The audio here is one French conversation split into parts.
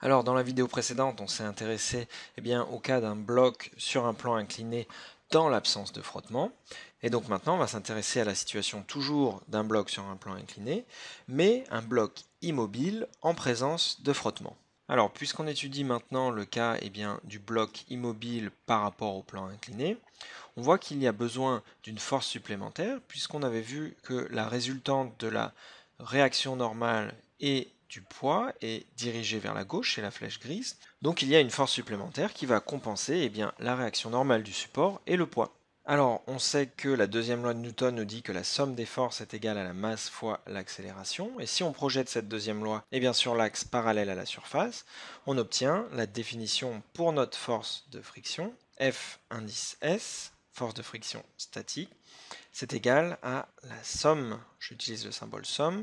Alors dans la vidéo précédente, on s'est intéressé eh bien, au cas d'un bloc sur un plan incliné dans l'absence de frottement. Et donc maintenant, on va s'intéresser à la situation toujours d'un bloc sur un plan incliné, mais un bloc immobile en présence de frottement. Alors puisqu'on étudie maintenant le cas eh bien, du bloc immobile par rapport au plan incliné, on voit qu'il y a besoin d'une force supplémentaire, puisqu'on avait vu que la résultante de la réaction normale et du poids est dirigé vers la gauche et la flèche grise, donc il y a une force supplémentaire qui va compenser eh bien, la réaction normale du support et le poids. Alors, on sait que la deuxième loi de Newton nous dit que la somme des forces est égale à la masse fois l'accélération, et si on projette cette deuxième loi eh bien sur l'axe parallèle à la surface, on obtient la définition pour notre force de friction, F indice S, force de friction statique, c'est égal à la somme, j'utilise le symbole somme,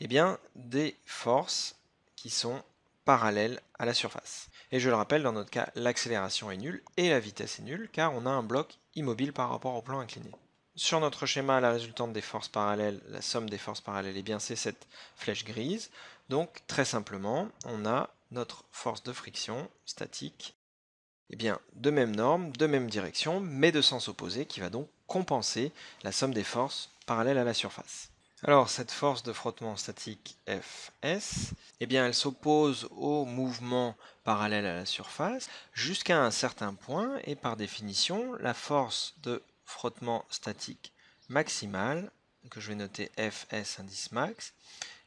et eh bien, des forces qui sont parallèles à la surface. Et je le rappelle, dans notre cas, l'accélération est nulle et la vitesse est nulle, car on a un bloc immobile par rapport au plan incliné. Sur notre schéma, la résultante des forces parallèles, la somme des forces parallèles, et eh bien c'est cette flèche grise. Donc très simplement, on a notre force de friction statique eh bien, de même norme, de même direction, mais de sens opposé, qui va donc compenser la somme des forces parallèles à la surface. Alors, cette force de frottement statique Fs, eh bien, elle s'oppose au mouvement parallèle à la surface jusqu'à un certain point, et par définition, la force de frottement statique maximale, que je vais noter Fs indice max,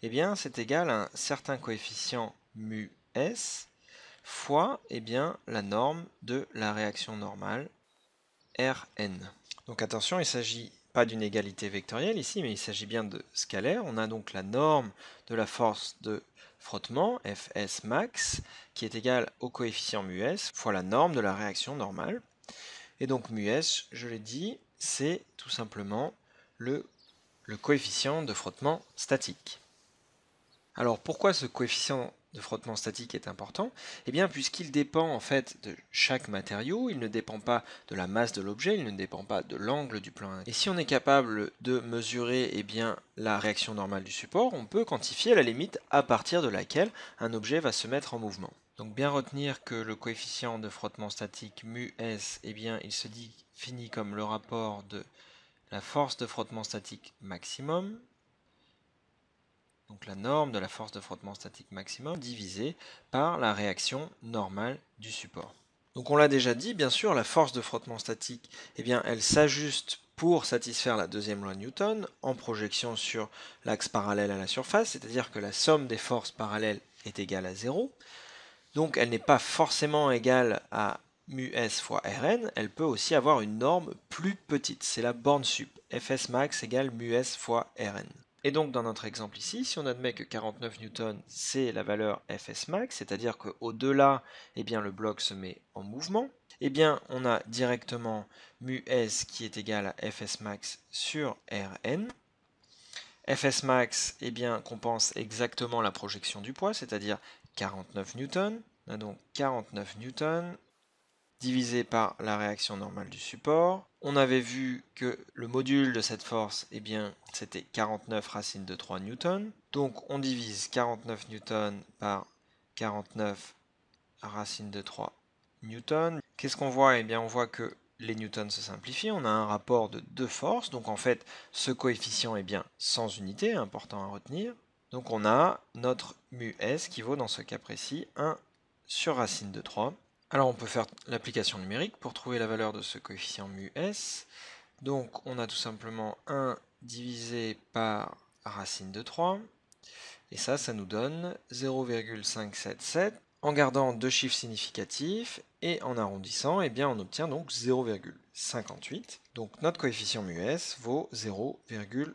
eh bien, c'est égal à un certain coefficient μs fois eh bien, la norme de la réaction normale Rn. Donc attention, il ne s'agit pas d'une égalité vectorielle ici, mais il s'agit bien de scalaire. On a donc la norme de la force de frottement, Fs max, qui est égale au coefficient μs fois la norme de la réaction normale. Et donc μs, je l'ai dit, c'est tout simplement le, le coefficient de frottement statique. Alors pourquoi ce coefficient de frottement statique est important et eh bien, puisqu'il dépend en fait de chaque matériau, il ne dépend pas de la masse de l'objet, il ne dépend pas de l'angle du plan. Et si on est capable de mesurer eh bien, la réaction normale du support, on peut quantifier la limite à partir de laquelle un objet va se mettre en mouvement. Donc bien retenir que le coefficient de frottement statique μs, et eh bien, il se dit fini comme le rapport de la force de frottement statique maximum donc la norme de la force de frottement statique maximum, divisée par la réaction normale du support. Donc on l'a déjà dit, bien sûr, la force de frottement statique, eh bien, elle s'ajuste pour satisfaire la deuxième loi de Newton en projection sur l'axe parallèle à la surface, c'est-à-dire que la somme des forces parallèles est égale à 0. Donc elle n'est pas forcément égale à μs fois rn, elle peut aussi avoir une norme plus petite, c'est la borne sup, fs max égale μs fois rn. Et donc dans notre exemple ici, si on admet que 49 newtons c'est la valeur Fs max, c'est-à-dire qu'au-delà, eh bien, le bloc se met en mouvement, eh bien on a directement mu s qui est égal à Fs max sur Rn. Fs max eh bien, compense exactement la projection du poids, c'est-à-dire 49 newtons. On a donc 49 newtons divisé par la réaction normale du support. On avait vu que le module de cette force, eh bien, c'était 49 racine de 3 newtons. Donc on divise 49 newtons par 49 racine de 3 newtons. Qu'est-ce qu'on voit Et eh bien, on voit que les newtons se simplifient, on a un rapport de deux forces, donc en fait, ce coefficient est eh bien sans unité, important à retenir. Donc on a notre mu S qui vaut dans ce cas précis 1 sur racine de 3. Alors on peut faire l'application numérique pour trouver la valeur de ce coefficient mu Donc on a tout simplement 1 divisé par racine de 3. Et ça, ça nous donne 0,577. En gardant deux chiffres significatifs et en arrondissant, eh bien on obtient donc 0,58. Donc notre coefficient mu vaut 0,58.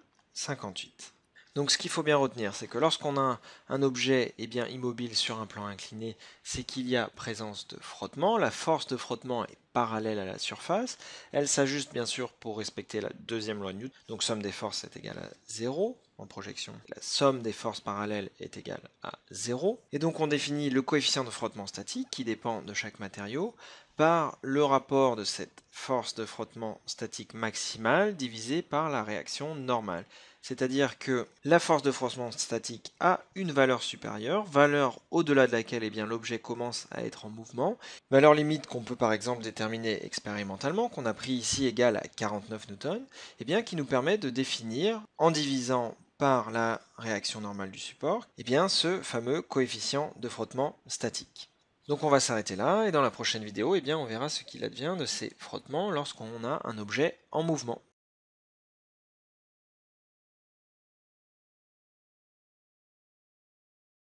Donc ce qu'il faut bien retenir, c'est que lorsqu'on a un objet eh bien, immobile sur un plan incliné, c'est qu'il y a présence de frottement. La force de frottement est parallèle à la surface. Elle s'ajuste bien sûr pour respecter la deuxième loi de Newton. Donc somme des forces est égale à 0 en projection. La somme des forces parallèles est égale à 0. Et donc on définit le coefficient de frottement statique qui dépend de chaque matériau par le rapport de cette force de frottement statique maximale divisée par la réaction normale c'est-à-dire que la force de frottement statique a une valeur supérieure, valeur au-delà de laquelle eh bien l'objet commence à être en mouvement, valeur limite qu'on peut par exemple déterminer expérimentalement, qu'on a pris ici égale à 49 N, eh bien qui nous permet de définir en divisant par la réaction normale du support, eh bien ce fameux coefficient de frottement statique. Donc on va s'arrêter là, et dans la prochaine vidéo, eh bien on verra ce qu'il advient de ces frottements lorsqu'on a un objet en mouvement.